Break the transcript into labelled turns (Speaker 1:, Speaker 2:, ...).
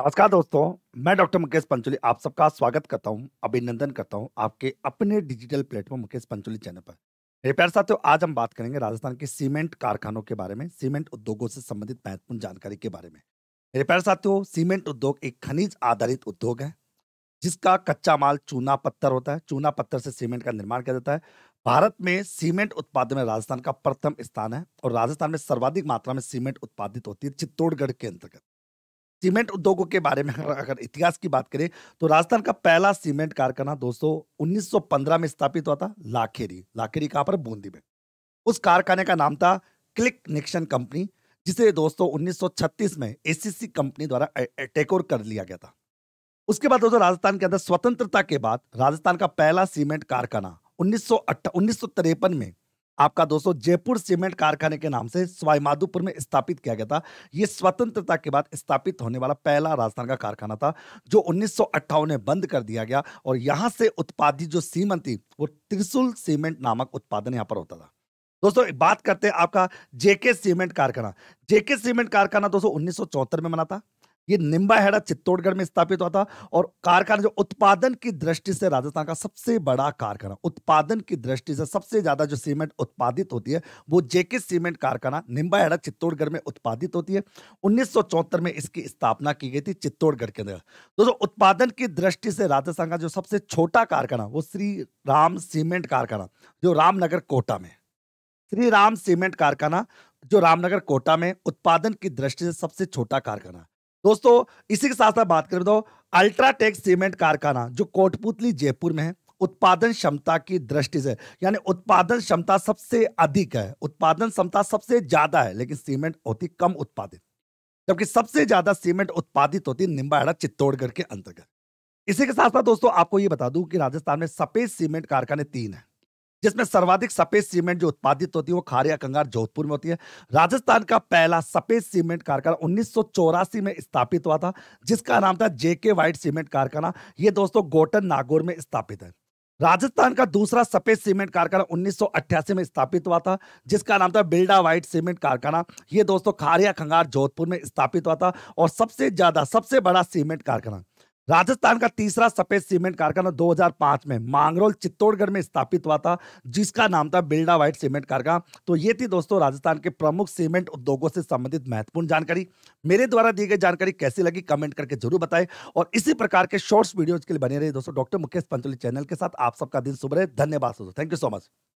Speaker 1: नमस्कार दोस्तों मैं डॉक्टर मुकेश पंचोली आप सबका स्वागत करता हूं अभिनंदन करता हूं आपके अपने digital platform Mukesh Pancholi channel पर मेरे प्यार साथियों आज हम बात करेंगे राजस्थान के सीमेंट कारखानों के बारे में सीमेंट उद्योगों से संबंधित महत्वपूर्ण जानकारी के बारे में मेरे प्यार साथियों सीमेंट उद्योग एक खनिज आधारित उद्योग है जिसका कच्चा माल चूना पत्थर होता है चूना पत्थर से सीमेंट का निर्माण किया जाता है भारत में सीमेंट उत्पादन में राजस्थान का प्रथम स्थान है और राजस्थान में सर्वाधिक मात्रा में सीमेंट उत्पादित होती है चित्तौड़गढ़ के अंतर्गत सीमेंट उद्योगों के बारे में अगर इतिहास की बात करें तो राजस्थान का पहला सीमेंट कारखाना दोस्तों 1915 में स्थापित हुआ था लाखेरी लाखेरी कहाँ पर बूंदी में उस कारखाने का नाम था क्लिक निक्शन कंपनी जिसे दोस्तों 1936 में एसीसी कंपनी द्वारा टेकओवर कर लिया गया था उसके बाद दोस्तों राजस्थान के अंदर स्वतंत्रता के बाद राजस्थान का पहला सीमेंट कारखाना उन्नीस सौ में आपका दोस्तों जयपुर सीमेंट कारखाने के नाम से स्वाईमाधोपुर में स्थापित किया गया था ये स्वतंत्रता के बाद स्थापित होने वाला पहला राजस्थान का कारखाना था जो उन्नीस में बंद कर दिया गया और यहाँ से उत्पादित जो सीमेंट थी वो त्रिशुल सीमेंट नामक उत्पादन यहाँ पर होता था दोस्तों बात करते हैं आपका जेके सीमेंट कारखाना जेके सीमेंट कारखाना दोस्तों उन्नीस में बना था ये निम्बा हेड़ा चित्तौड़गढ़ में स्थापित हुआ था और कारखाना जो उत्पादन की दृष्टि से राजस्थान का सबसे बड़ा कारखाना उत्पादन की दृष्टि से सबसे ज्यादा जो सीमेंट उत्पादित होती है वो जेके सीमेंट कारखाना निम्बा हेड़ा चित्तौड़गढ़ में उत्पादित होती है उन्नीस में इसकी स्थापना की गई थी चित्तौड़गढ़ के अंदर दोस्तों उत्पादन की दृष्टि से राजस्थान का जो सबसे छोटा कारखाना वो श्री राम सीमेंट कारखाना जो रामनगर कोटा में श्री राम सीमेंट कारखाना जो रामनगर कोटा में उत्पादन की दृष्टि से सबसे छोटा कारखाना दोस्तों इसी के साथ साथ बात कर तो अल्ट्राटेक सीमेंट कारखाना जो कोटपुतली जयपुर में है उत्पादन क्षमता की दृष्टि से यानी उत्पादन क्षमता सबसे अधिक है उत्पादन क्षमता सबसे ज्यादा है लेकिन सीमेंट होती कम उत्पादित जबकि सबसे ज्यादा सीमेंट उत्पादित होती निम्बाड़ा चित्तौड़गढ़ के अंतर्गत इसी के साथ साथ दोस्तों आपको ये बता दूं कि राजस्थान में सफेद सीमेंट कारखाने तीन है जिसमें सर्वाधिक सफेद सीमेंट जो उत्पादित होती है वो खारिया कंगार जोधपुर में होती है राजस्थान का पहला सफेद सीमेंट कारखाना उन्नीस में स्थापित हुआ था जिसका नाम था जेके वाइट सीमेंट कारखाना ये दोस्तों गोटन नागौर में स्थापित है राजस्थान का दूसरा सफेद सीमेंट कारखाना उन्नीस में स्थापित हुआ था जिसका नाम था बिल्डा व्हाइट सीमेंट कारखाना ये दोस्तों खारिया खंगार जोधपुर में स्थापित हुआ था और सबसे ज्यादा सबसे बड़ा सीमेंट कारखाना राजस्थान का तीसरा सफेद सीमेंट कारखाना 2005 में मांगरोल चित्तौड़गढ़ में स्थापित हुआ था जिसका नाम था बिल्डा व्हाइट सीमेंट कारखाना तो ये थी दोस्तों राजस्थान के प्रमुख सीमेंट उद्योगों से संबंधित महत्वपूर्ण जानकारी मेरे द्वारा दी गई जानकारी कैसी लगी कमेंट करके जरूर बताएं और इसी प्रकार के शॉर्ट्स वीडियोज के लिए बने रहे दोस्तों डॉक्टर मुकेश पंचोली चैनल के साथ आप सबका दिन सुबह रहे धन्यवाद दोस्तों थैंक यू सो मच